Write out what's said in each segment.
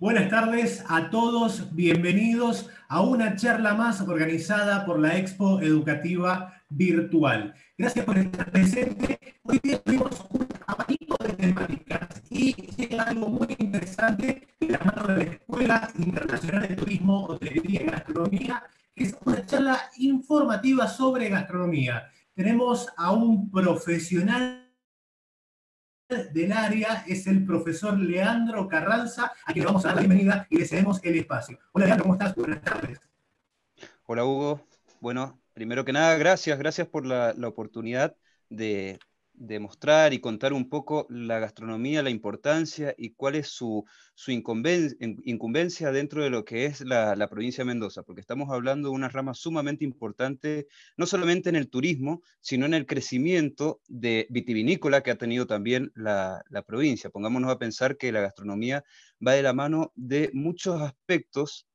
Buenas tardes a todos, bienvenidos a una charla más organizada por la Expo Educativa Virtual. Gracias por estar presente. Hoy día tuvimos un abanico de temáticas y llega algo muy interesante de la mano de la Escuela Internacional de Turismo, Hotelería y Gastronomía, que es una charla informativa sobre gastronomía. Tenemos a un profesional del área es el profesor Leandro Carranza, a quien le vamos a dar la bienvenida y le cedemos el espacio. Hola Leandro, ¿cómo estás? Buenas tardes. Hola Hugo. Bueno, primero que nada, gracias, gracias por la oportunidad de, demostrar y contar un poco la gastronomía, la importancia y cuál es su, incumbencia dentro de lo que es la, provincia de Mendoza, porque estamos hablando de una rama sumamente importante, no solamente en el turismo, sino en el crecimiento de vitivinícola que ha tenido también la, la provincia. Pongámonos a pensar que la gastronomía va de la mano de muchos aspectos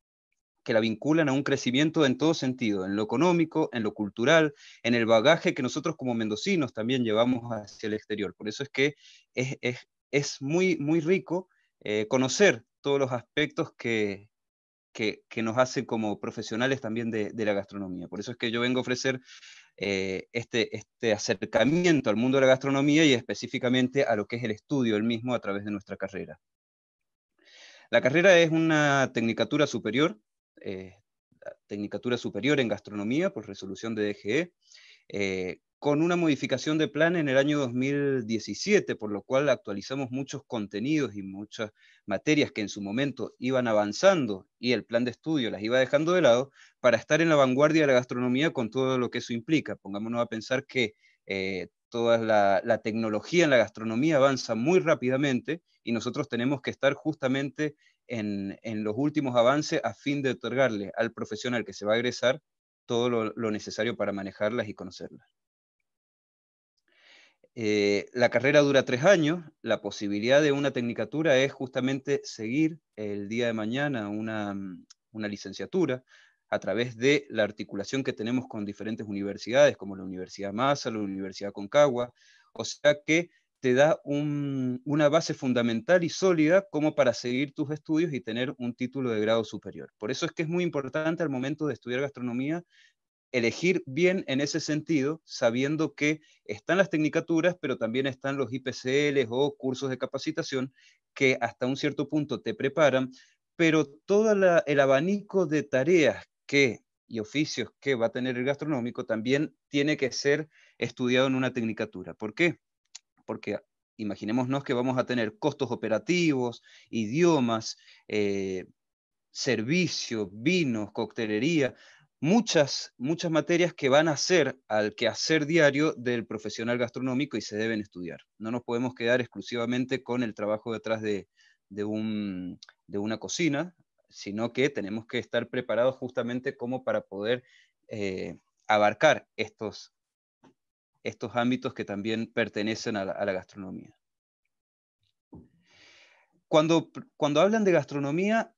que la vinculan a un crecimiento en todo sentido, en lo económico, en lo cultural, en el bagaje que nosotros como mendocinos también llevamos hacia el exterior. Por eso es que es, muy, muy rico eh, conocer todos los aspectos que, nos hacen como profesionales también de, la gastronomía. Por eso es que yo vengo a ofrecer eh, este, este acercamiento al mundo de la gastronomía y específicamente a lo que es el estudio el mismo a través de nuestra carrera. La carrera es una tecnicatura superior eh, Tecnicatura Superior en Gastronomía por resolución de DGE, eh, con una modificación de plan en el año 2017, por lo cual actualizamos muchos contenidos y muchas materias que en su momento iban avanzando y el plan de estudio las iba dejando de lado para estar en la vanguardia de la gastronomía con todo lo que eso implica. Pongámonos a pensar que eh, toda la, tecnología en la gastronomía avanza muy rápidamente y nosotros tenemos que estar justamente en, los últimos avances a fin de otorgarle al profesional que se va a egresar todo lo, necesario para manejarlas y conocerlas. Eh, la carrera dura tres años, la posibilidad de una tecnicatura es justamente seguir el día de mañana una, una licenciatura a través de la articulación que tenemos con diferentes universidades, como la Universidad Massa, la Universidad Concagua, o sea que te da una base fundamental y sólida como para seguir tus estudios y tener un título de grado superior. Por eso es que es muy importante al momento de estudiar gastronomía elegir bien en ese sentido, sabiendo que están las tecnicaturas, pero también están los IPCLs o cursos de capacitación que hasta un cierto punto te preparan, pero todo el abanico de tareas que y oficios que va a tener el gastronómico también tiene que ser estudiado en una tecnicatura. ¿Por qué? porque imaginémonos que vamos a tener costos operativos, idiomas, eh, servicios, vinos, coctelería, muchas, muchas materias que van a ser al quehacer diario del profesional gastronómico y se deben estudiar. No nos podemos quedar exclusivamente con el trabajo detrás de, una cocina, sino que tenemos que estar preparados justamente como para poder eh, abarcar estos, estos ámbitos que también pertenecen a la, gastronomía. Cuando, cuando, hablan de gastronomía,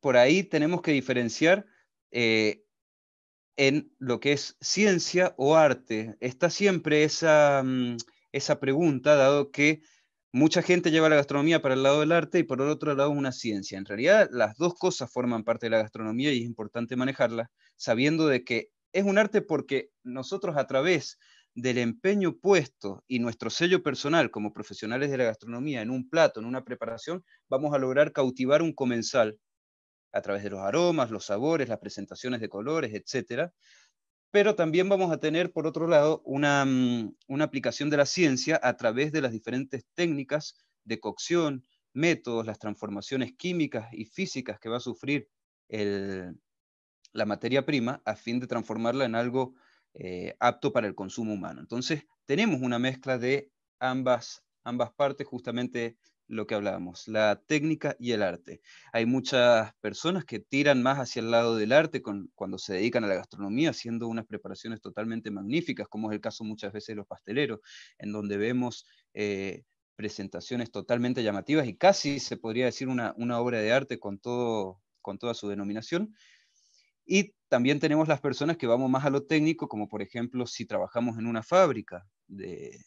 por ahí tenemos que diferenciar eh, en lo que es ciencia o arte. Está siempre mm, esa, pregunta, dado que mucha gente lleva la gastronomía para el lado del arte y por el otro lado una ciencia. En realidad, las dos cosas forman parte de la gastronomía y es importante manejarlas, sabiendo de que es un arte porque nosotros a través del empeño puesto y nuestro sello personal como profesionales de la gastronomía en un plato, en una preparación, vamos a lograr cautivar un comensal a través de los aromas, los sabores, las presentaciones de colores, etc. Pero también vamos a tener, por otro lado, mm, una, aplicación de la ciencia a través de las diferentes técnicas de cocción, métodos, las transformaciones químicas y físicas que va a sufrir la materia prima a fin de transformarla en algo eh, apto para el consumo humano. Entonces, tenemos una mezcla de ambas, ambas partes, justamente lo que hablábamos, la técnica y el arte. Hay muchas personas que tiran más hacia el lado del arte cuando se dedican a la gastronomía, haciendo unas preparaciones totalmente magníficas, como es el caso muchas veces de los pasteleros, en donde vemos eh, presentaciones totalmente llamativas y casi se podría decir una, obra de arte con, todo, con toda su denominación, y también tenemos las personas que vamos más a lo técnico, como por ejemplo si trabajamos en una fábrica de,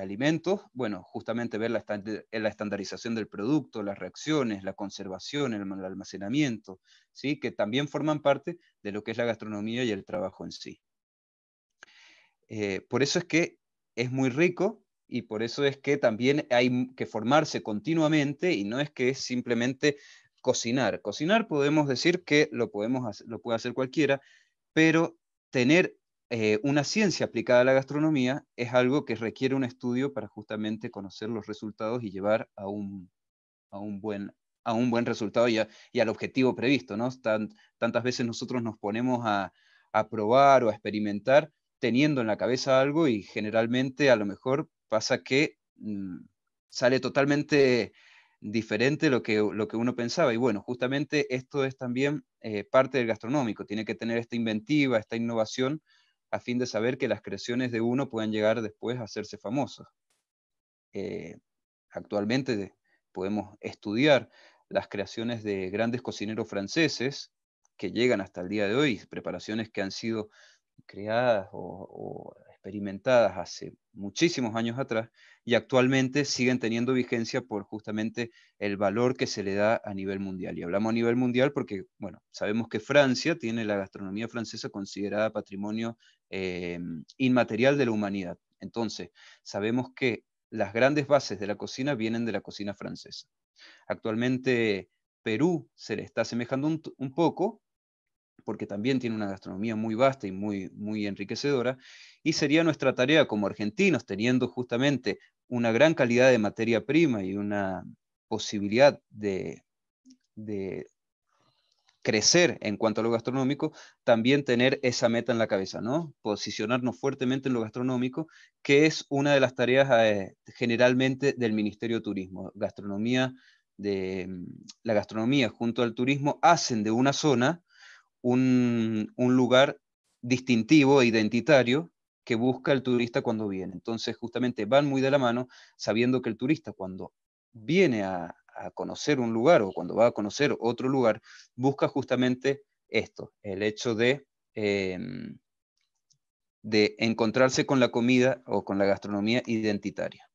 alimentos, bueno, justamente ver la, eh, la, estandarización del producto, las reacciones, la conservación, el, almacenamiento, ¿sí? que también forman parte de lo que es la gastronomía y el trabajo en sí. Eh, por eso es que es muy rico y por eso es que también hay que formarse continuamente y no es que es simplemente cocinar. Cocinar podemos decir que lo, podemos lo puede hacer cualquiera, pero tener eh, una ciencia aplicada a la gastronomía es algo que requiere un estudio para justamente conocer los resultados y llevar a un, buen a un buen resultado y, y al objetivo previsto, ¿no? tantas veces nosotros nos ponemos a, probar o a experimentar teniendo en la cabeza algo y generalmente a lo mejor pasa que mm, sale totalmente diferente lo que, lo que uno pensaba. Y bueno, justamente esto es también eh, parte del gastronómico, tiene que tener esta inventiva, esta innovación, a fin de saber que las creaciones de uno puedan llegar después a hacerse famosas. Eh, actualmente podemos estudiar las creaciones de grandes cocineros franceses que llegan hasta el día de hoy, preparaciones que han sido creadas o, o experimentadas hace muchísimos años atrás y actualmente siguen teniendo vigencia por justamente el valor que se le da a nivel mundial. Y hablamos a nivel mundial porque, bueno, sabemos que Francia tiene la gastronomía francesa considerada patrimonio eh, inmaterial de la humanidad. Entonces, sabemos que las grandes bases de la cocina vienen de la cocina francesa. Actualmente Perú se le está asemejando un poco, porque también tiene una gastronomía muy vasta y muy, muy enriquecedora, y sería nuestra tarea como argentinos, teniendo justamente una gran calidad de materia prima y una posibilidad de, crecer en cuanto a lo gastronómico, también tener esa meta en la cabeza, ¿no? Posicionarnos fuertemente en lo gastronómico, que es una de las tareas eh, generalmente del Ministerio de Turismo. Gastronomía de, mm, la gastronomía junto al turismo hacen de una zona un, lugar distintivo e identitario que busca el turista cuando viene. Entonces, justamente van muy de la mano, sabiendo que el turista cuando viene a, conocer un lugar o cuando va a conocer otro lugar, busca justamente esto, el hecho de, em, de encontrarse con la comida o con la gastronomía identitaria.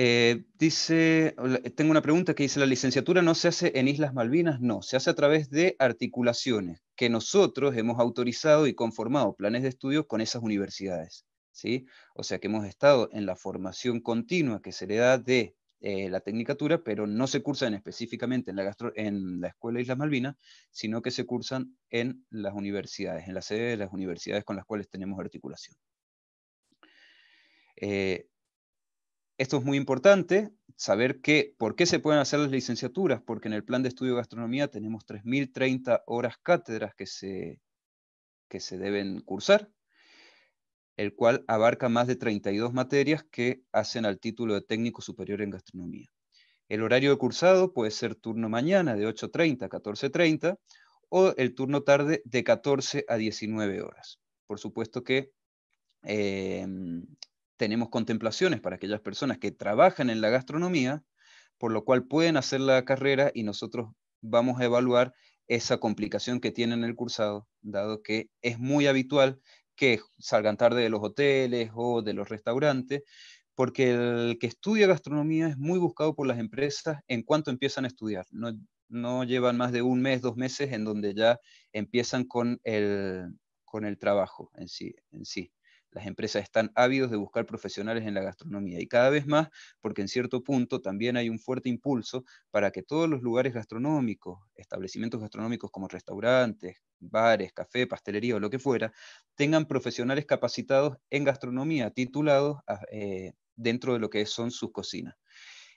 Eh, dice, tengo una pregunta que dice, ¿la licenciatura no se hace en Islas Malvinas? No, se hace a través de articulaciones que nosotros hemos autorizado y conformado planes de estudio con esas universidades. ¿sí? O sea que hemos estado en la formación continua que se le da de eh, la tecnicatura, pero no se cursan específicamente en la, Escuela Islas Malvinas, sino que se cursan en las universidades, en la sede de las universidades con las cuales tenemos articulación. Eh, esto es muy importante, saber por qué se pueden hacer las licenciaturas, porque en el plan de estudio de gastronomía tenemos 3.030 horas cátedras que se, se deben cursar, el cual abarca más de 32 materias que hacen al título de técnico superior en gastronomía. El horario de cursado puede ser turno mañana de 8.30 a 14.30 o el turno tarde de 14 a 19 horas. Por supuesto que eh, tenemos contemplaciones para aquellas personas que trabajan en la gastronomía, por lo cual pueden hacer la carrera y nosotros vamos a evaluar esa complicación que tienen el cursado, dado que es muy habitual que salgan tarde de los hoteles o de los restaurantes, porque el que estudia gastronomía es muy buscado por las empresas en cuanto empiezan a estudiar. No, llevan más de un mes, dos meses en donde ya empiezan con el, con el trabajo en sí. En sí. Las empresas están ávidos de buscar profesionales en la gastronomía y cada vez más porque en cierto punto también hay un fuerte impulso para que todos los lugares gastronómicos, establecimientos gastronómicos como restaurantes, bares, café, pastelería o lo que fuera, tengan profesionales capacitados en gastronomía, titulados ah, eh, dentro de lo que son sus cocinas.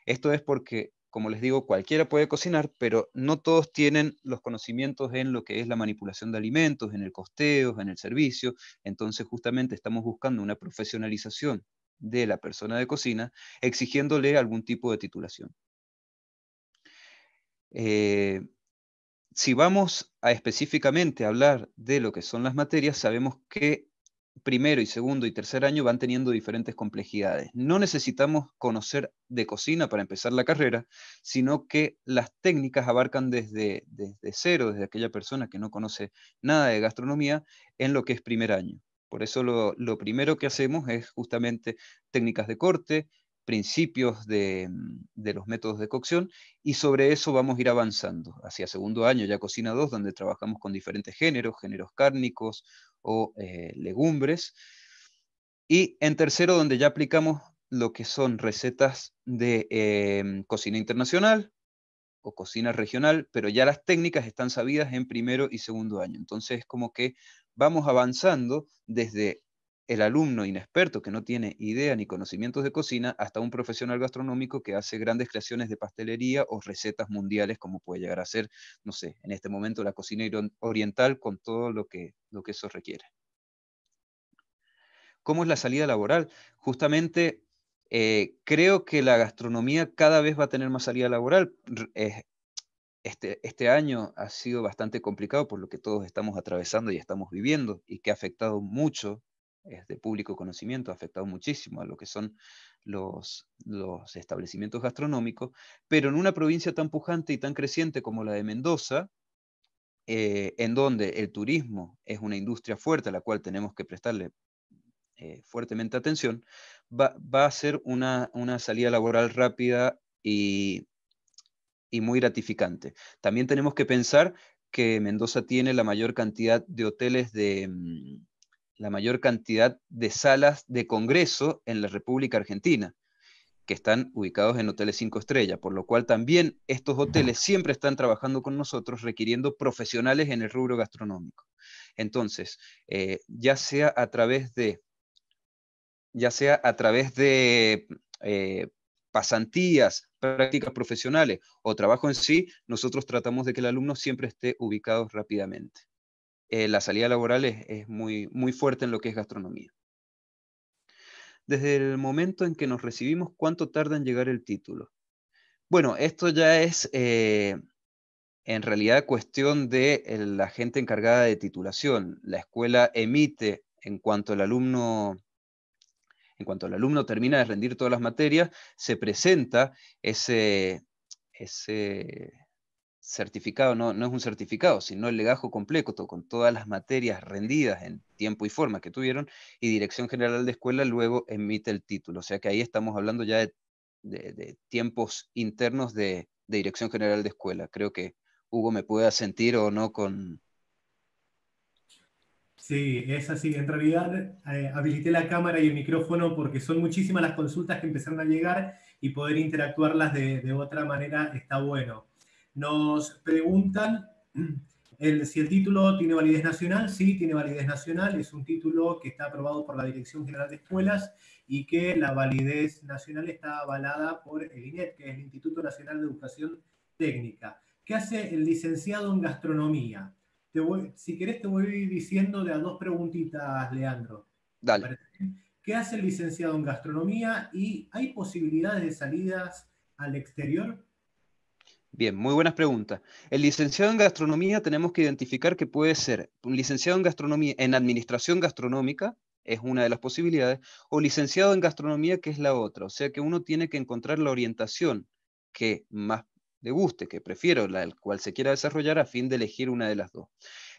Esto es porque como les digo, cualquiera puede cocinar, pero no todos tienen los conocimientos en lo que es la manipulación de alimentos, en el costeo, en el servicio. Entonces, justamente estamos buscando una profesionalización de la persona de cocina, exigiéndole algún tipo de titulación. Eh, si vamos a específicamente hablar de lo que son las materias, sabemos que primero y segundo y tercer año van teniendo diferentes complejidades. No necesitamos conocer de cocina para empezar la carrera, sino que las técnicas abarcan desde, desde cero, desde aquella persona que no conoce nada de gastronomía, en lo que es primer año. Por eso lo, lo primero que hacemos es justamente técnicas de corte, principios mm, de, los métodos de cocción y sobre eso vamos a ir avanzando. Hacia segundo año ya Cocina 2, donde trabajamos con diferentes géneros, géneros cárnicos o eh, legumbres. Y en tercero, donde ya aplicamos lo que son recetas de em, cocina internacional o cocina regional, pero ya las técnicas están sabidas en primero y segundo año. Entonces es como que vamos avanzando desde el alumno inexperto que no tiene idea ni conocimientos de cocina hasta un profesional gastronómico que hace grandes creaciones de pastelería o recetas mundiales como puede llegar a ser, no sé, en este momento la cocina oriental con todo lo que, lo que eso requiere. ¿Cómo es la salida laboral? Justamente eh, creo que la gastronomía cada vez va a tener más salida laboral. este, este, año ha sido bastante complicado por lo que todos estamos atravesando y estamos viviendo y que ha afectado mucho es de público conocimiento, ha afectado muchísimo a lo que son los, los establecimientos gastronómicos, pero en una provincia tan pujante y tan creciente como la de Mendoza, eh, en donde el turismo es una industria fuerte a la cual tenemos que prestarle eh, fuertemente atención, va, va a ser una, una, salida laboral rápida y, y muy gratificante. También tenemos que pensar que Mendoza tiene la mayor cantidad de hoteles de mm, la mayor cantidad de salas de congreso en la República Argentina, que están ubicados en hoteles cinco estrellas, por lo cual también estos hoteles siempre están trabajando con nosotros requiriendo profesionales en el rubro gastronómico. Entonces, eh, ya sea a través de, ya sea a través de eh, pasantías, prácticas profesionales o trabajo en sí, nosotros tratamos de que el alumno siempre esté ubicado rápidamente. Eh, la salida laboral es, muy, muy fuerte en lo que es gastronomía. Desde el momento en que nos recibimos, ¿cuánto tarda en llegar el título? Bueno, esto ya es eh, en realidad cuestión de eh, la gente encargada de titulación. La escuela emite en cuanto el alumno en cuanto el alumno termina de rendir todas las materias, se presenta ese, ese, certificado no, no es un certificado, sino el legajo completo con todas las materias rendidas en tiempo y forma que tuvieron y Dirección General de Escuela luego emite el título. O sea que ahí estamos hablando ya de, tiempos internos de, Dirección General de Escuela. Creo que Hugo me puede sentir o no con... Sí, es así. En realidad eh, habilité la cámara y el micrófono porque son muchísimas las consultas que empezaron a llegar y poder interactuarlas de otra manera está bueno. Nos preguntan si el título tiene validez nacional. Sí, tiene validez nacional. Es un título que está aprobado por la Dirección General de Escuelas y que la validez nacional está avalada por el INET, que es el Instituto Nacional de Educación Técnica. ¿Qué hace el licenciado en gastronomía? si querés te voy diciendo de a dos preguntitas, Leandro. Dale. ¿Qué hace el licenciado en gastronomía y hay posibilidades de salidas al exterior? Bien, muy buenas preguntas. El licenciado en gastronomía tenemos que identificar que puede ser un licenciado en gastronomía en administración gastronómica, es una de las posibilidades, o licenciado en gastronomía, que es la otra. O sea que uno tiene que encontrar la orientación que más le guste, que prefiero, la cual se quiera desarrollar a fin de elegir una de las dos.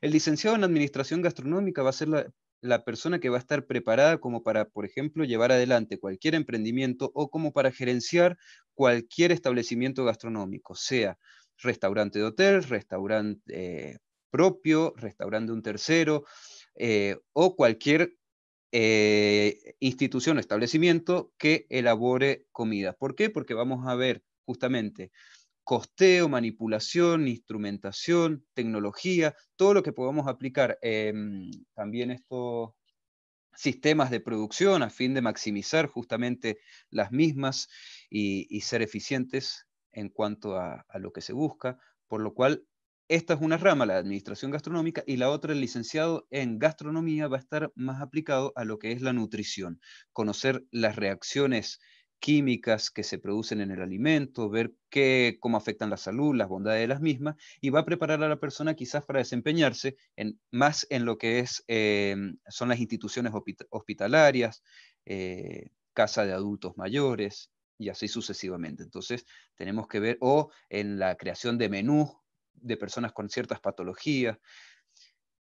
El licenciado en administración gastronómica va a ser la, la persona que va a estar preparada como para, por ejemplo, llevar adelante cualquier emprendimiento o como para gerenciar cualquier establecimiento gastronómico, sea restaurante de hotel, restaurante eh, propio, restaurante de un tercero eh, o cualquier eh, institución o establecimiento que elabore comida. ¿Por qué? Porque vamos a ver justamente costeo, manipulación, instrumentación, tecnología, todo lo que podamos aplicar. Em, también estos sistemas de producción a fin de maximizar justamente las mismas y, ser eficientes en cuanto a, a lo que se busca, por lo cual esta es una rama, la administración gastronómica, y la otra, el licenciado en gastronomía, va a estar más aplicado a lo que es la nutrición, conocer las reacciones químicas que se producen en el alimento, ver qué, cómo afectan la salud, las bondades de las mismas, y va a preparar a la persona quizás para desempeñarse en, más en lo que es, eh, son las instituciones hospitalarias, eh, casa de adultos mayores, y así sucesivamente. Entonces, tenemos que ver, o en la creación de menús de personas con ciertas patologías,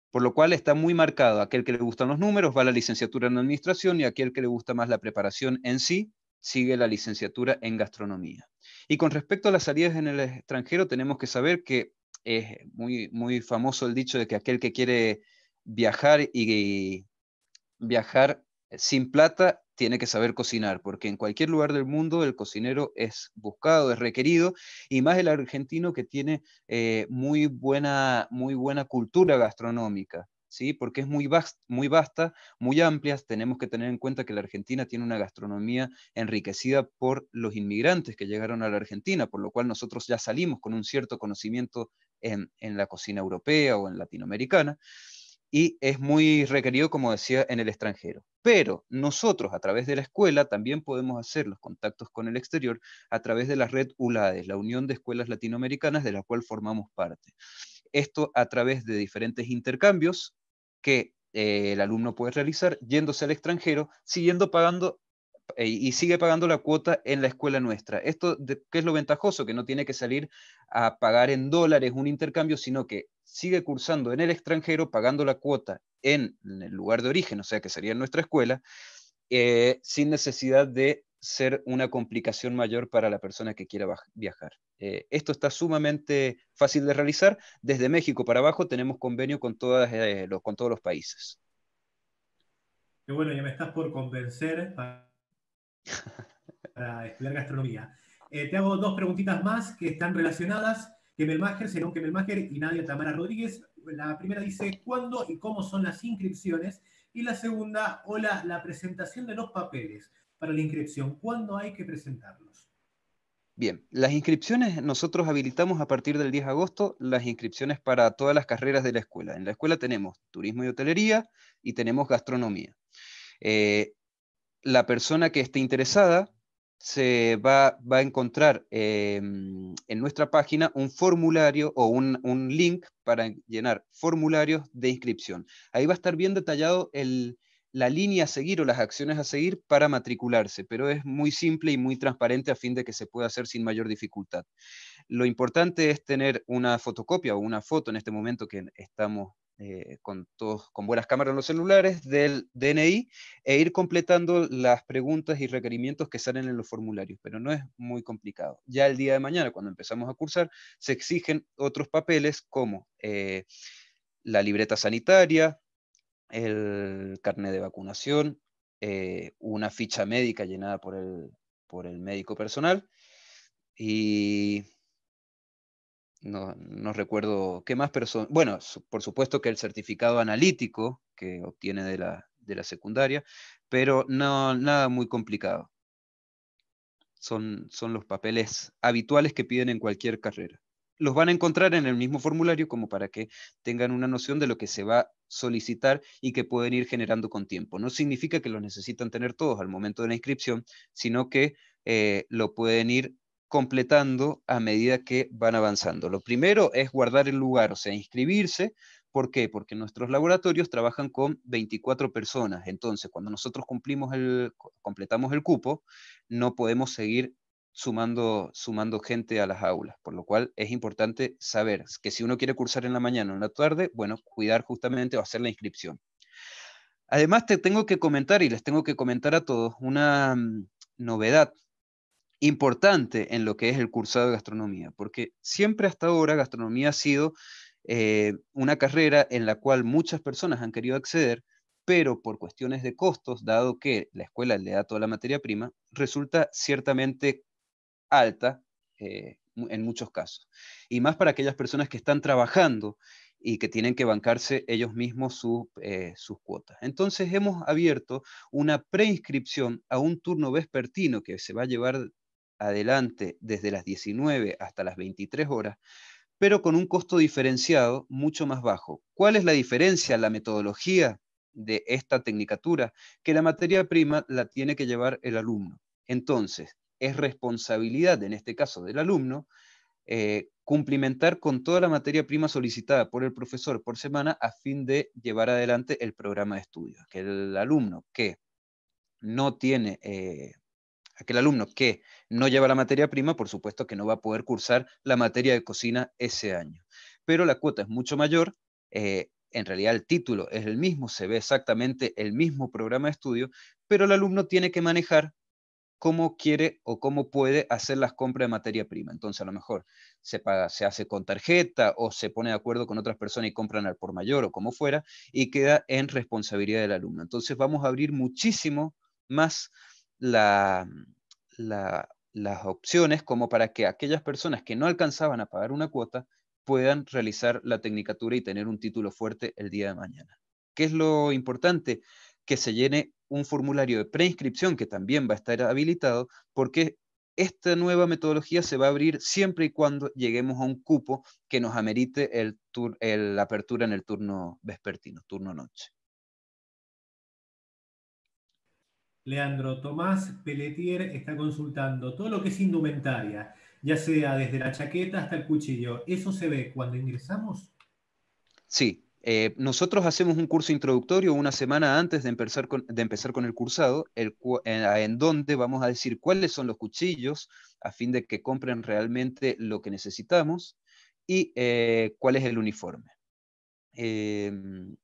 por lo cual está muy marcado, aquel que le gustan los números va a la licenciatura en administración y aquel que le gusta más la preparación en sí sigue la licenciatura en gastronomía. Y con respecto a las salidas en el extranjero, tenemos que saber que es muy, muy famoso el dicho de que aquel que quiere viajar y, viajar sin plata tiene que saber cocinar, porque en cualquier lugar del mundo el cocinero es buscado, es requerido, y más el argentino que tiene eh, muy, buena, muy buena cultura gastronómica. ¿sí? porque es muy, vasta, muy vasta, muy amplia. Tenemos que tener en cuenta que la Argentina tiene una gastronomía enriquecida por los inmigrantes que llegaron a la Argentina, por lo cual nosotros ya salimos con un cierto conocimiento en, en la cocina europea o en latinoamericana y es muy requerido, como decía, en el extranjero. Pero nosotros, a través de la escuela, también podemos hacer los contactos con el exterior a través de la red ULADES, la Unión de Escuelas Latinoamericanas, de la cual formamos parte. Esto a través de diferentes intercambios que eh, el alumno puede realizar yéndose al extranjero, siguiendo pagando eh, y sigue pagando la cuota en la escuela nuestra. Esto, ¿qué es lo ventajoso? Que no tiene que salir a pagar en dólares un intercambio, sino que sigue cursando en el extranjero, pagando la cuota en, el lugar de origen, o sea, que sería en nuestra escuela, eh, sin necesidad de ser una complicación mayor para la persona que quiera viajar. Eh, esto está sumamente fácil de realizar. Desde México para abajo tenemos convenio con, todas, eh, los, con todos los países. Qué bueno, ya me estás por convencer para, estudiar gastronomía. Eh, te hago dos preguntitas más que están relacionadas. Kemelmacher, Serón Kemelmacher y Nadia Tamara Rodríguez. La primera dice, ¿cuándo y cómo son las inscripciones? Y la segunda, hola, la presentación de los papeles para la inscripción? ¿Cuándo hay que presentarlos? Bien, las inscripciones nosotros habilitamos a partir del 10 de agosto las inscripciones para todas las carreras de la escuela. En la escuela tenemos turismo y hotelería y tenemos gastronomía. Eh, la persona que esté interesada se va, a encontrar em, en nuestra página un formulario o un link para llenar formularios de inscripción. Ahí va a estar bien detallado el, la línea a seguir o las acciones a seguir para matricularse, pero es muy simple y muy transparente a fin de que se pueda hacer sin mayor dificultad. Lo importante es tener una fotocopia o una foto en este momento que estamos eh, con, todos, con buenas cámaras en los celulares del DNI e ir completando las preguntas y requerimientos que salen en los formularios, pero no es muy complicado. Ya el día de mañana, cuando empezamos a cursar, se exigen otros papeles como... Eh, la libreta sanitaria, el carnet de vacunación, eh, una ficha médica llenada por el, médico personal y no, recuerdo qué más, pero bueno, por supuesto que el certificado analítico que obtiene de la, de la secundaria, pero no, nada muy complicado. Son, son los papeles habituales que piden en cualquier carrera los van a encontrar en el mismo formulario como para que tengan una noción de lo que se va a solicitar y que pueden ir generando con tiempo. No significa que los necesitan tener todos al momento de la inscripción, sino que eh, lo pueden ir completando a medida que van avanzando. Lo primero es guardar el lugar, o sea, inscribirse. ¿Por qué? Porque nuestros laboratorios trabajan con 24 personas. Entonces, cuando nosotros cumplimos el, completamos el cupo, no podemos seguir sumando, sumando gente a las aulas, por lo cual es importante saber que si uno quiere cursar en la mañana o en la tarde, bueno, cuidar justamente o hacer la inscripción. Además, te tengo que comentar y les tengo que comentar a todos una mm, novedad importante en lo que es el cursado de gastronomía, porque siempre hasta ahora gastronomía ha sido eh, una carrera en la cual muchas personas han querido acceder, pero por cuestiones de costos, dado que la escuela le da toda la materia prima, resulta ciertamente alta eh, en muchos casos. Y más para aquellas personas que están trabajando y que tienen que bancarse ellos mismos eh, sus cuotas. Entonces hemos abierto una preinscripción a un turno vespertino que se va a llevar adelante desde las 19 hasta las 23 horas, pero con un costo diferenciado mucho más bajo. ¿Cuál es la diferencia? La metodología de esta tecnicatura, que la materia prima la tiene que llevar el alumno. Entonces, es responsabilidad, en este caso del alumno, eh, cumplimentar con toda la materia prima solicitada por el profesor por semana a fin de llevar adelante el programa de estudio. Que el alumno que no tiene, aquel eh, alumno que no lleva la materia prima, por supuesto que no va a poder cursar la materia de cocina ese año. Pero la cuota es mucho mayor. Eh, en realidad el título es el mismo, se ve exactamente el mismo programa de estudio, pero el alumno tiene que manejar cómo quiere o cómo puede hacer las compras de materia prima. Entonces, a lo mejor se, se hace con tarjeta o se pone de acuerdo con otras personas y compran al por mayor o como fuera, y queda en responsabilidad del alumno. Entonces, vamos a abrir muchísimo más las opciones como para que aquellas personas que no alcanzaban a pagar una cuota puedan realizar la tecnicatura y tener un título fuerte el día de mañana. ¿Qué es lo importante? Que se llene un formulario de preinscripción que también va a estar habilitado porque esta nueva metodología se va a abrir siempre y cuando lleguemos a un cupo que nos amerite el, apertura en el turno vespertino, turno noche. Leandro, Tomás Pelletier está consultando todo lo que es indumentaria, ya sea desde la chaqueta hasta el cuchillo. ¿Eso se ve cuando ingresamos? Sí, eh, nosotros hacemos un curso introductorio una semana antes de empezar con, de empezar con el cursado, eh, en, donde vamos a decir cuáles son los cuchillos a fin de que compren realmente lo que necesitamos y eh, cuál es el uniforme. Em,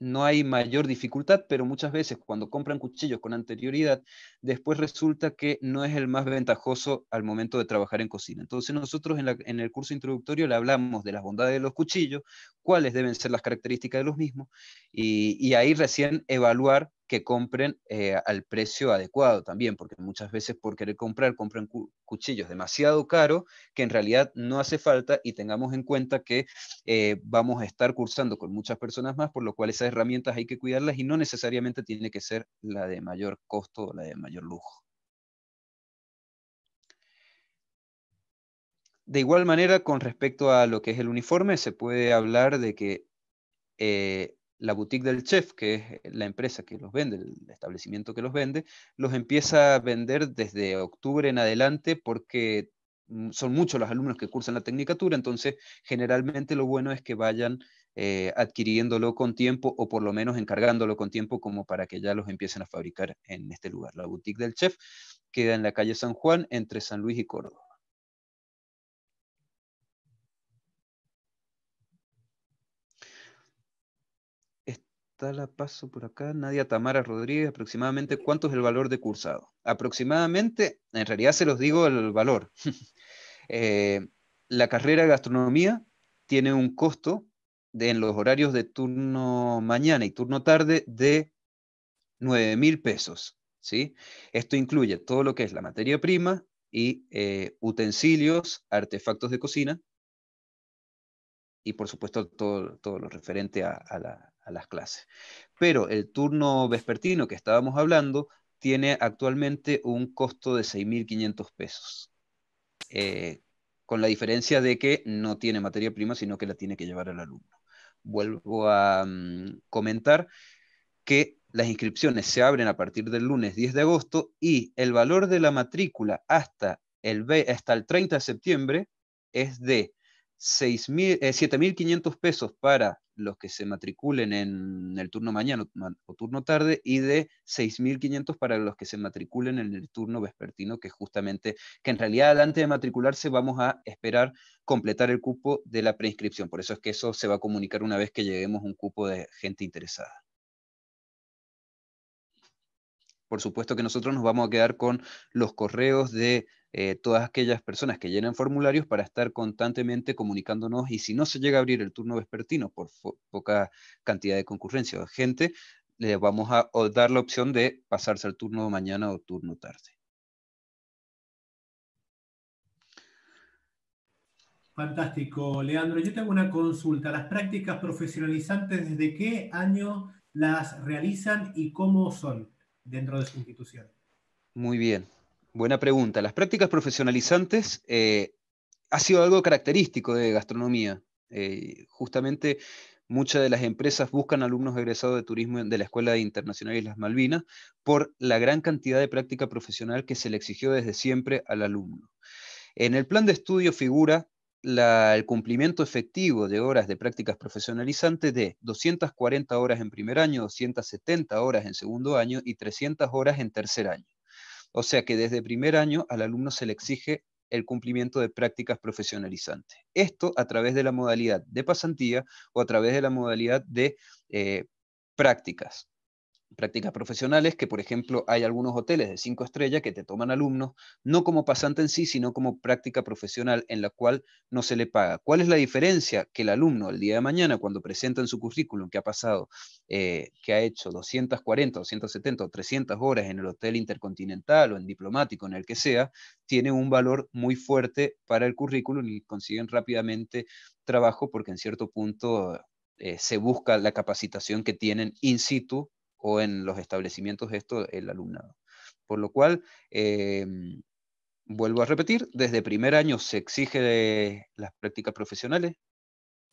no hay mayor dificultad, pero muchas veces cuando compran cuchillos con anterioridad, después resulta que no es el más ventajoso al momento de trabajar en cocina. Entonces nosotros en, el curso introductorio le hablamos de las bondades de los cuchillos, cuáles deben ser las características de los mismos, y ahí recién evaluar que compren eh, al precio adecuado también, porque muchas veces por querer comprar compran cuchillos demasiado caros que en realidad no hace falta y tengamos en cuenta que eh, vamos a estar cursando con muchas personas más, por lo cual esas herramientas hay que cuidarlas y no necesariamente tiene que ser la de mayor costo o la de mayor lujo. De igual manera, con respecto a lo que es el uniforme, se puede hablar de que eh, la boutique del chef, que es eh, la empresa que los vende, el establecimiento que los vende, los empieza a vender desde octubre en adelante porque mm, son muchos los alumnos que cursan la tecnicatura, entonces generalmente lo bueno es que vayan eh, adquiriéndolo con tiempo o por lo menos encargándolo con tiempo como para que ya los empiecen a fabricar en este lugar. La boutique del chef queda en la calle San Juan entre San Luis y Córdoba. está la paso por acá. Nadia Tamara Rodríguez, aproximadamente, ¿cuánto es el valor de cursado? Aproximadamente, en realidad se los digo el valor. Eh, la carrera de gastronomía tiene un costo de, en los horarios de turno mañana y turno tarde de 9 mil pesos. ¿sí? Esto incluye todo lo que es la materia prima y eh, utensilios, artefactos de cocina y por supuesto todo, lo referente a, la, las clases. Pero el turno vespertino que estábamos hablando tiene actualmente un costo de 6.500 pesos, eh, con la diferencia de que no tiene materia prima, sino que la tiene que llevar el alumno. Vuelvo a mm, comentar que las inscripciones se abren a partir del lunes 10 de agosto y el valor de la matrícula hasta el, hasta el 30 de septiembre es de 7.500 eh, pesos para los que se matriculen en el turno mañana o turno tarde y de 6.500 para los que se matriculen en el turno vespertino, que justamente, que en realidad antes de matricularse vamos a esperar completar el cupo de la preinscripción. Por eso es que eso se va a comunicar una vez que lleguemos a un cupo de gente interesada. Por supuesto que nosotros nos vamos a quedar con los correos de eh, todas aquellas personas que llenan formularios para estar constantemente comunicándonos y si no se llega a abrir el turno vespertino por poca cantidad de concurrencia o gente, les vamos a dar la opción de pasarse al turno mañana o turno tarde. Fantástico, Leandro. Yo tengo una consulta. ¿Las prácticas profesionalizantes desde qué año las realizan y cómo son dentro de su institución? Muy bien. Buena pregunta. Las prácticas profesionalizantes eh, ha sido algo característico de gastronomía. Eh, justamente muchas de las empresas buscan alumnos egresados de turismo de la Escuela Internacional de Islas Malvinas por la gran cantidad de práctica profesional que se le exigió desde siempre al alumno. En el plan de estudio figura el cumplimiento efectivo de horas de prácticas profesionalizantes de 240 horas en primer año, 270 horas en segundo año y 300 horas en tercer año. O sea que desde primer año al alumno se le exige el cumplimiento de prácticas profesionalizantes. Esto a través de la modalidad de pasantía o a través de la modalidad de eh, prácticas prácticas profesionales que, por ejemplo, hay algunos hoteles de cinco estrellas que te toman alumnos, no como pasante en sí, sino como práctica profesional en la cual no se le paga. ¿Cuál es la diferencia? Que el alumno el día de mañana, cuando presenta en su currículum que ha pasado, eh, que ha hecho 240, 270 o 300 horas en el hotel intercontinental o en diplomático, en el que sea, tiene un valor muy fuerte para el currículum y consiguen rápidamente trabajo porque en cierto punto eh, se busca la capacitación que tienen in situ o en los establecimientos de esto el alumnado. Por lo cual, em, vuelvo a repetir, desde primer año se exige las prácticas profesionales,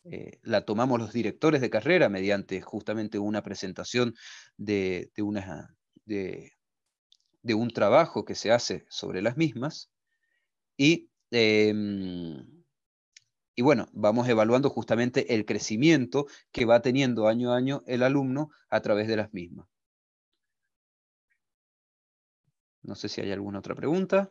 eh, la tomamos los directores de carrera mediante justamente una presentación de, una, de, un trabajo que se hace sobre las mismas y em, y bueno, vamos evaluando justamente el crecimiento que va teniendo año a año el alumno a través de las mismas. No sé si hay alguna otra pregunta.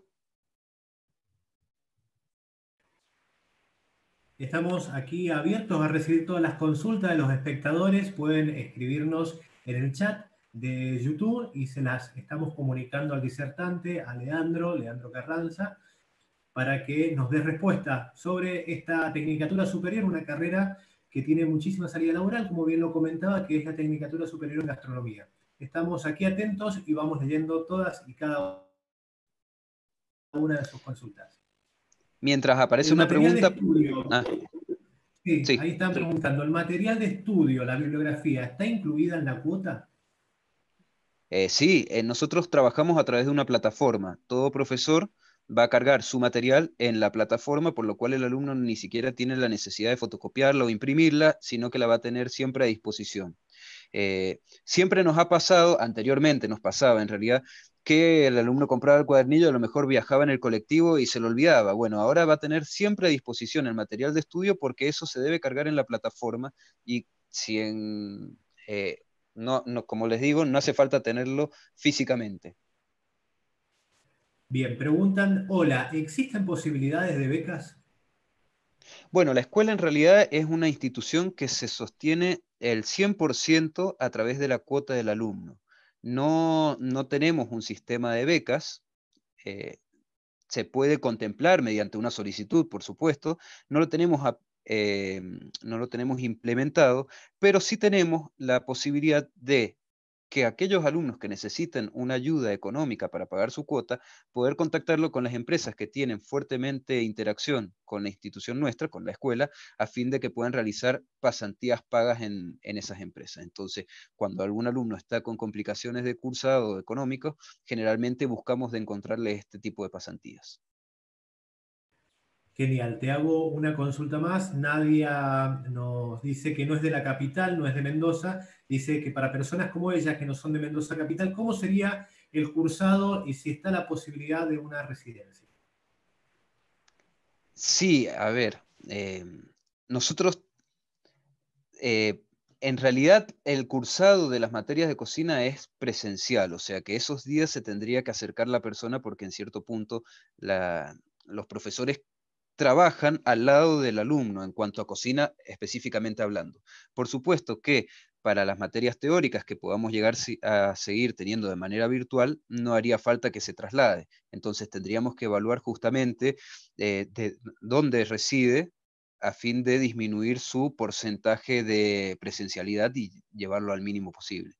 Estamos aquí abiertos a recibir todas las consultas de los espectadores. Pueden escribirnos en el chat de YouTube y se las estamos comunicando al disertante, a Leandro, Leandro Carranza, para que nos dé respuesta sobre esta Tecnicatura Superior, una carrera que tiene muchísima salida laboral, como bien lo comentaba, que es la Tecnicatura Superior en Gastronomía. Estamos aquí atentos y vamos leyendo todas y cada una de sus consultas. Mientras aparece una pregunta... Ah. sí, ahí están preguntando, ¿el material de estudio, la bibliografía, está incluida en la cuota? Eh, sí, eh, nosotros trabajamos a través de una plataforma. Todo profesor va a cargar su material en la plataforma, por lo cual el alumno ni siquiera tiene la necesidad de fotocopiarla o imprimirla, sino que la va a tener siempre a disposición. Eh, siempre nos ha pasado, anteriormente nos pasaba en realidad, que el alumno compraba el cuadernillo, a lo mejor viajaba en el colectivo y se lo olvidaba. Bueno, ahora va a tener siempre a disposición el material de estudio porque eso se debe cargar en la plataforma y si eh, no, como les digo, no hace falta tenerlo físicamente. Bien, preguntan, hola, ¿existen posibilidades de becas? Bueno, la escuela en realidad es una institución que se sostiene el 100% a través de la cuota del alumno. No, no tenemos un sistema de becas. Eh, se puede contemplar mediante una solicitud, por supuesto. No lo tenemos eh, no lo tenemos implementado, pero sí tenemos la posibilidad de que aquellos alumnos que necesiten una ayuda económica para pagar su cuota, poder contactarlo con las empresas que tienen fuertemente interacción con la institución nuestra, con la escuela, a fin de que puedan realizar pasantías pagas en, en esas empresas. Entonces, cuando algún alumno está con complicaciones de cursado económico, generalmente buscamos de encontrarle este tipo de pasantías. Genial, te hago una consulta más. Nadie nos dice que no es de la capital, no es de Mendoza. Dice que para personas como ella, que no son de Mendoza capital, ¿cómo sería el cursado y si está la posibilidad de una residencia? Sí, a ver, eh, nosotros eh, en realidad el cursado de las materias de cocina es presencial, o sea que esos días se tendría que acercar la persona porque en cierto punto los profesores trabajan al lado del alumno en cuanto a cocina específicamente hablando. Por supuesto que para las materias teóricas que podamos llegar a seguir teniendo de manera virtual, no haría falta que se traslade. Entonces tendríamos que evaluar justamente eh, de dónde reside a fin de disminuir su porcentaje de presencialidad y llevarlo al mínimo posible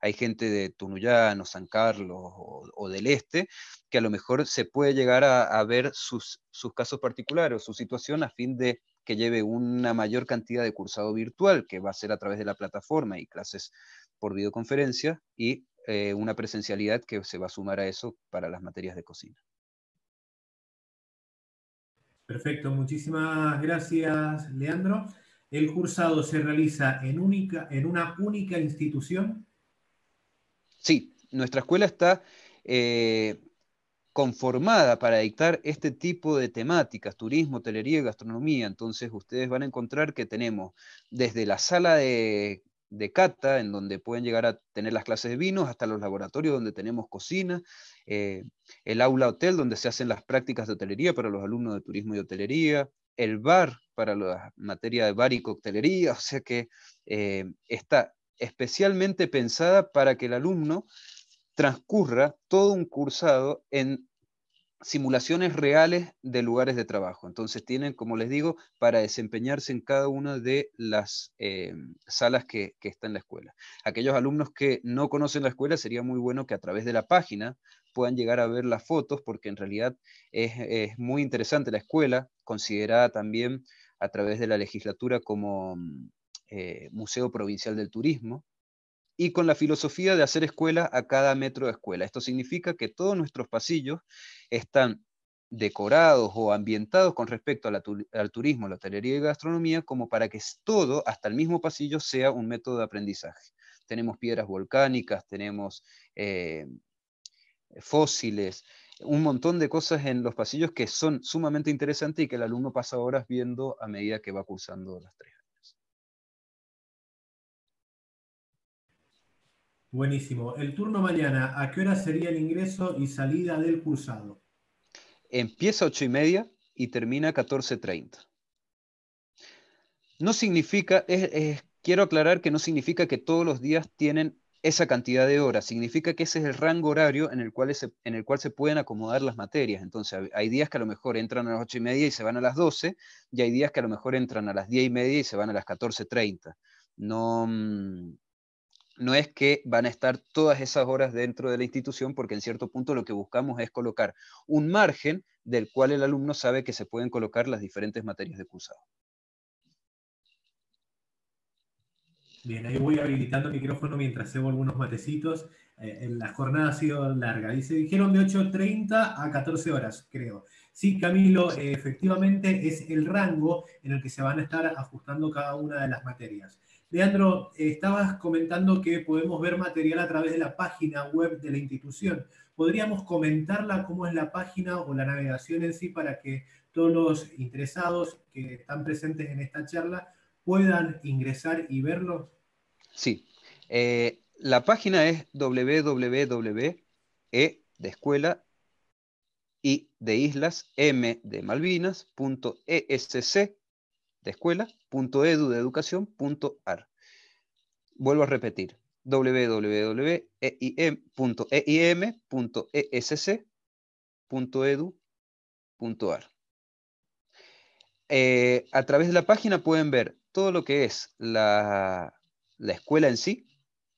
hay gente de Tunuyán o San Carlos o, del Este que a lo mejor se puede llegar a, ver sus, casos particulares o su situación a fin de que lleve una mayor cantidad de cursado virtual, que va a ser a través de la plataforma y clases por videoconferencia, y eh, una presencialidad que se va a sumar a eso para las materias de cocina. Perfecto, muchísimas gracias, Leandro. El cursado se realiza en, única, en una única institución Sí, nuestra escuela está eh, conformada para dictar este tipo de temáticas, turismo, hotelería y gastronomía. Entonces ustedes van a encontrar que tenemos desde la sala de, cata, en donde pueden llegar a tener las clases de vinos, hasta los laboratorios donde tenemos cocina, eh, el aula hotel donde se hacen las prácticas de hotelería para los alumnos de turismo y hotelería, el bar para la materia de bar y coctelería, o sea que eh, está especialmente pensada para que el alumno transcurra todo un cursado en simulaciones reales de lugares de trabajo. Entonces tienen, como les digo, para desempeñarse en cada una de las eh, salas que, está en la escuela. Aquellos alumnos que no conocen la escuela, sería muy bueno que a través de la página puedan llegar a ver las fotos, porque en realidad es muy interesante la escuela, considerada también a través de la legislatura como eh, Museo Provincial del Turismo, y con la filosofía de hacer escuela a cada metro de escuela. Esto significa que todos nuestros pasillos están decorados o ambientados con respecto al turismo, la hotelería y gastronomía, como para que todo, hasta el mismo pasillo, sea un método de aprendizaje. Tenemos piedras volcánicas, tenemos eh, fósiles, un montón de cosas en los pasillos que son sumamente interesantes y que el alumno pasa horas viendo a medida que va cursando las tres. Buenísimo. El turno mañana, ¿a qué hora sería el ingreso y salida del cursado? Empieza a 8 y media y termina a 14.30. No significa, quiero aclarar que no significa que todos los días tienen esa cantidad de horas, significa que ese es el rango horario en el cual, se, en el cual se pueden acomodar las materias. Entonces, hay días que a lo mejor entran a las 8 y media y se van a las 12, y hay días que a lo mejor entran a las 10 y media y se van a las 14.30. No, mm, no es que van a estar todas esas horas dentro de la institución, porque en cierto punto lo que buscamos es colocar un margen del cual el alumno sabe que se pueden colocar las diferentes materias de cursado. Bien, ahí voy habilitando el micrófono mientras cebo algunos matecitos. Eh, la jornada ha sido larga. Dice, dijeron de 8.30 a 14 horas, creo. Sí, Camilo, eh, efectivamente es el rango en el que se van a estar ajustando cada una de las materias. Leandro, estabas comentando que podemos ver material a través de la página web de la institución. ¿Podríamos comentarla cómo es la página o la navegación en sí para que todos los interesados que están presentes en esta charla puedan ingresar y verlo? Sí. Eh, la página es www.e de escuela y de islas m de Malvinas.esc de escuela.edu Vuelvo a repetir, www.eim.esc.edu.ar. E e eh, a través de la página pueden ver todo lo que es la, escuela en sí,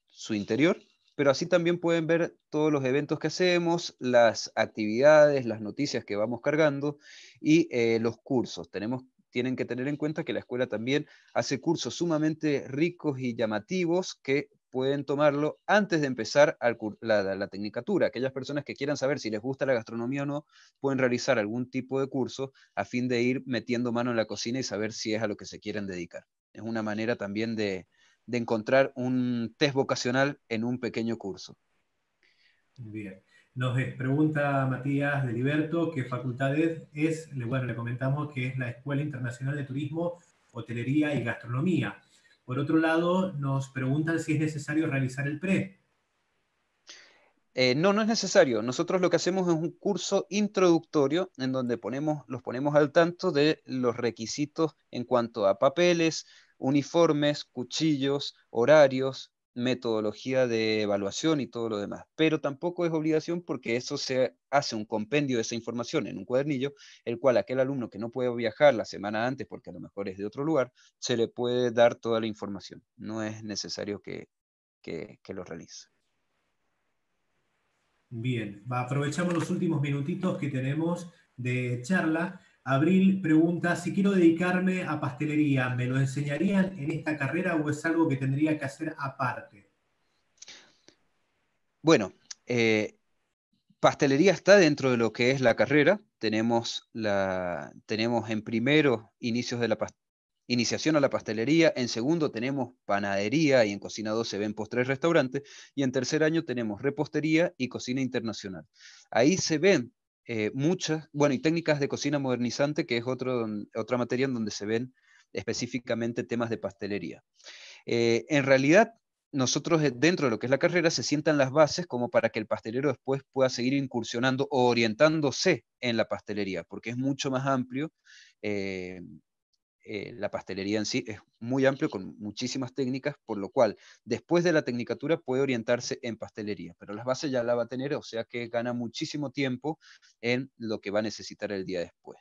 su interior, pero así también pueden ver todos los eventos que hacemos, las actividades, las noticias que vamos cargando y eh, los cursos. Tenemos tienen que tener en cuenta que la escuela también hace cursos sumamente ricos y llamativos que pueden tomarlo antes de empezar la, la, tecnicatura. Aquellas personas que quieran saber si les gusta la gastronomía o no, pueden realizar algún tipo de curso a fin de ir metiendo mano en la cocina y saber si es a lo que se quieren dedicar. Es una manera también de, encontrar un test vocacional en un pequeño curso. Bien. Nos pregunta Matías de Liberto qué facultades es, bueno, le comentamos que es la Escuela Internacional de Turismo, Hotelería y Gastronomía. Por otro lado, nos preguntan si es necesario realizar el PRE. Eh, no, no es necesario. Nosotros lo que hacemos es un curso introductorio en donde ponemos, los ponemos al tanto de los requisitos en cuanto a papeles, uniformes, cuchillos, horarios, metodología de evaluación y todo lo demás. Pero tampoco es obligación porque eso se hace un compendio de esa información en un cuadernillo, el cual aquel alumno que no puede viajar la semana antes porque a lo mejor es de otro lugar, se le puede dar toda la información. No es necesario que, que lo realice. Bien, aprovechamos los últimos minutitos que tenemos de charla Abril pregunta, si quiero dedicarme a pastelería, ¿me lo enseñarían en esta carrera o es algo que tendría que hacer aparte? Bueno, eh, pastelería está dentro de lo que es la carrera. Tenemos, la, tenemos en primero inicios de la iniciación a la pastelería, en segundo tenemos panadería y en cocina 2 se ven postres restaurantes, y en tercer año tenemos repostería y cocina internacional. Ahí se ven eh, muchas, bueno, y técnicas de cocina modernizante, que es otro, otra materia en donde se ven específicamente temas de pastelería. Eh, en realidad, nosotros dentro de lo que es la carrera se sientan las bases como para que el pastelero después pueda seguir incursionando o orientándose en la pastelería, porque es mucho más amplio eh, eh, la pastelería en sí es muy amplio con muchísimas técnicas, por lo cual después de la tecnicatura puede orientarse en pastelería, pero las bases ya la va a tener, o sea que gana muchísimo tiempo en lo que va a necesitar el día después.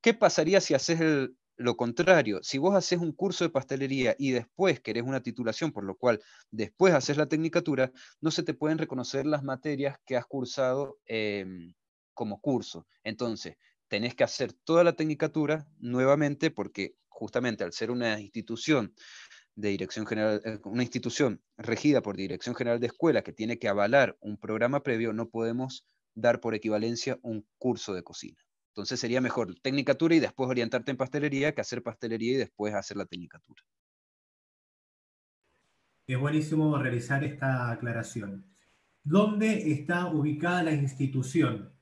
¿Qué pasaría si haces lo contrario? Si vos haces un curso de pastelería y después querés una titulación, por lo cual después haces la tecnicatura, no se te pueden reconocer las materias que has cursado em, como curso. Entonces, tenés que hacer toda la tecnicatura nuevamente porque justamente al ser una institución de dirección general, eh, una institución regida por Dirección General de Escuela que tiene que avalar un programa previo, no podemos dar por equivalencia un curso de cocina. Entonces sería mejor tecnicatura y después orientarte en pastelería que hacer pastelería y después hacer la tecnicatura. Es buenísimo realizar esta aclaración. ¿Dónde está ubicada la institución?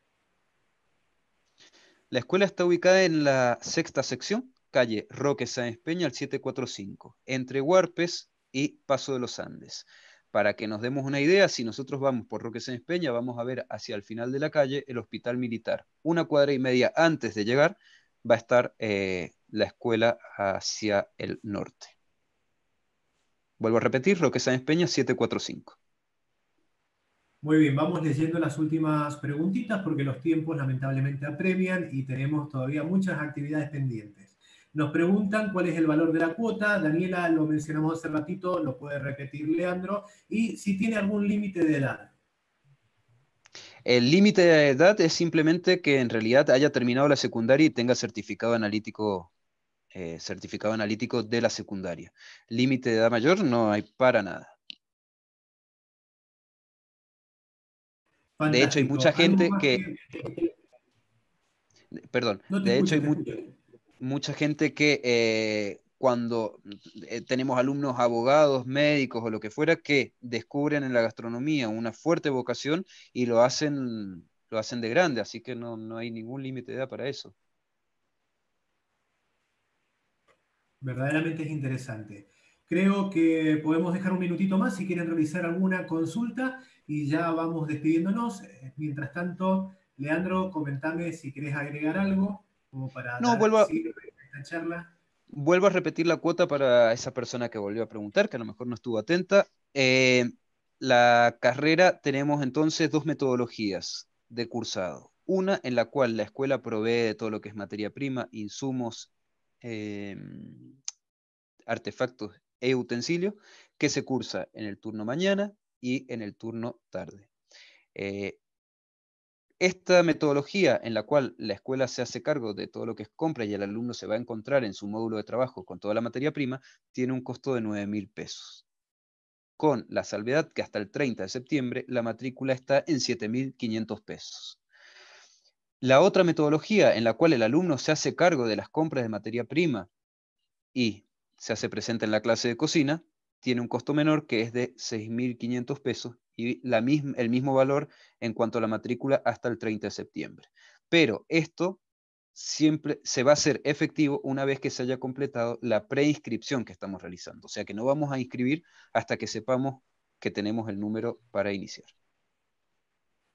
La escuela está ubicada en la sexta sección, calle Roque Sáenz Peña al 745, entre Huarpes y Paso de los Andes. Para que nos demos una idea, si nosotros vamos por Roque Sáenz Peña, vamos a ver hacia el final de la calle el Hospital Militar. Una cuadra y media antes de llegar va a estar eh, la escuela hacia el norte. Vuelvo a repetir, Roque Sáenz Peña 745. Muy bien, vamos leyendo las últimas preguntitas porque los tiempos lamentablemente apremian y tenemos todavía muchas actividades pendientes. Nos preguntan cuál es el valor de la cuota. Daniela lo mencionamos hace ratito, lo puede repetir Leandro. Y si tiene algún límite de edad. El límite de edad es simplemente que en realidad haya terminado la secundaria y tenga certificado analítico, eh, certificado analítico de la secundaria. Límite de edad mayor no hay para nada. De hecho, hay mucha gente que... Perdón, eh, de hecho hay mucha gente que cuando eh, tenemos alumnos abogados, médicos o lo que fuera, que descubren en la gastronomía una fuerte vocación y lo hacen, lo hacen de grande, así que no, no hay ningún límite de edad para eso. Verdaderamente es interesante. Creo que podemos dejar un minutito más si quieren realizar alguna consulta y ya vamos despidiéndonos. Eh, mientras tanto, Leandro, comentame si querés agregar algo como para no, vuelvo a... charla. Vuelvo a repetir la cuota para esa persona que volvió a preguntar, que a lo mejor no estuvo atenta. Eh, la carrera tenemos entonces dos metodologías de cursado. Una en la cual la escuela provee todo lo que es materia prima, insumos, em, artefactos e utensilios, que se cursa en el turno mañana, y en el turno tarde. Eh, esta metodología en la cual la escuela se hace cargo de todo lo que es compra y el alumno se va a encontrar en su módulo de trabajo con toda la materia prima, tiene un costo de 9 mil pesos. Con la salvedad que hasta el 30 de septiembre la matrícula está en 7.500 pesos. La otra metodología en la cual el alumno se hace cargo de las compras de materia prima y se hace presente en la clase de cocina tiene un costo menor que es de 6.500 pesos y la misma, el mismo valor en cuanto a la matrícula hasta el 30 de septiembre. Pero esto siempre se va a hacer efectivo una vez que se haya completado la preinscripción que estamos realizando. O sea que no vamos a inscribir hasta que sepamos que tenemos el número para iniciar.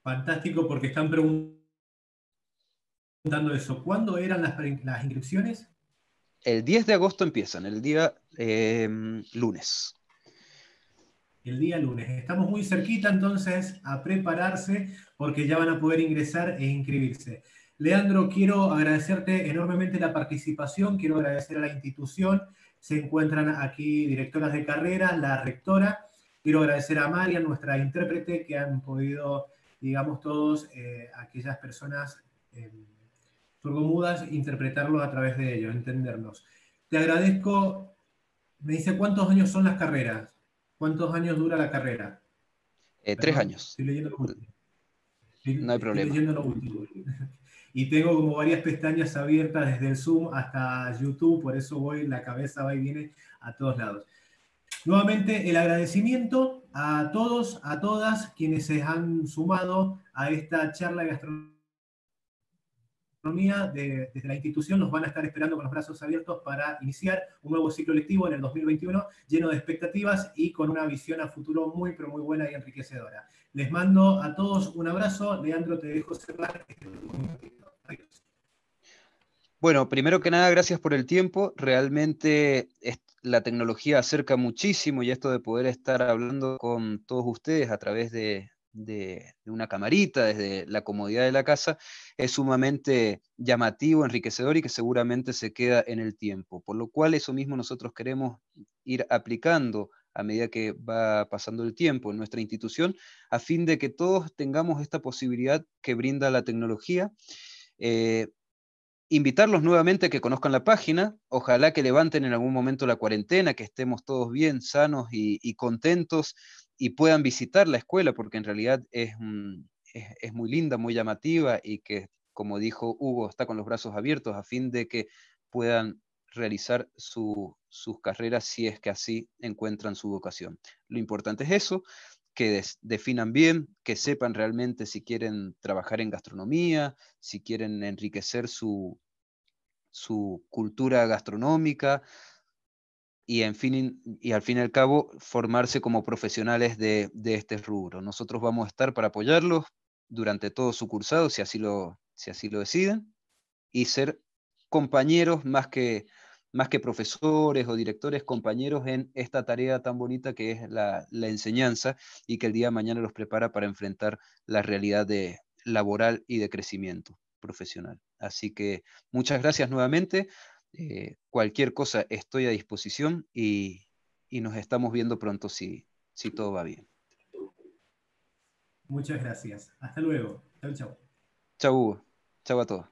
Fantástico porque están preguntando eso. ¿Cuándo eran las, inscripciones? El 10 de agosto empiezan, el día em, lunes el día lunes. Estamos muy cerquita entonces a prepararse porque ya van a poder ingresar e inscribirse. Leandro, quiero agradecerte enormemente la participación, quiero agradecer a la institución, se encuentran aquí directoras de carreras, la rectora, quiero agradecer a María, nuestra intérprete, que han podido, digamos, todos eh, aquellas personas eh, em, interpretarlos interpretarlo a través de ellos, entendernos. Te agradezco, me dice cuántos años son las carreras. ¿Cuántos años dura la carrera? Eh, tres años. Estoy leyendo lo último. no hay problema. Estoy leyendo lo último. Y tengo como varias pestañas abiertas desde el Zoom hasta YouTube, por eso voy, la cabeza va y viene a todos lados. Nuevamente el agradecimiento a todos, a todas quienes se han sumado a esta charla gastronómica. Economía, de, desde la institución, nos van a estar esperando con los brazos abiertos para iniciar un nuevo ciclo lectivo en el 2021 lleno de expectativas y con una visión a futuro muy, pero muy buena y enriquecedora. Les mando a todos un abrazo. Leandro, te dejo cerrar. Este bueno, primero que nada, gracias por el tiempo. Realmente la tecnología acerca muchísimo y esto de poder estar hablando con todos ustedes a través de, de, una camarita, desde la comodidad de la casa, es sumamente llamativo, enriquecedor y que seguramente se queda en el tiempo. Por lo cual eso mismo nosotros queremos ir aplicando a medida que va pasando el tiempo en nuestra institución, a fin de que todos tengamos esta posibilidad que brinda la tecnología. Eh, invitarlos nuevamente a que conozcan la página, ojalá que levanten en algún momento la cuarentena, que estemos todos bien, sanos y contentos y puedan visitar la escuela, porque en realidad es, muy linda, muy llamativa y que, como dijo Hugo, está con los brazos abiertos a fin de que puedan realizar sus carreras si es que así encuentran su vocación. Lo importante es eso, que definan bien, que sepan realmente si quieren trabajar en gastronomía, si quieren enriquecer su cultura gastronómica, y, al fin y al cabo formarse como profesionales de, este rubro. Nosotros vamos a estar para apoyarlos durante todo su cursado, si así lo, si así lo deciden, y ser compañeros más que, más que profesores o directores, compañeros en esta tarea tan bonita que es la, la, enseñanza y que el día de mañana los prepara para enfrentar la realidad de, laboral y de crecimiento profesional. Así que muchas gracias nuevamente. Eh, cualquier cosa, estoy a disposición y, nos estamos viendo pronto si, si todo va bien. Muchas gracias. Hasta luego. Chau, chau. Chau, Chau a todos.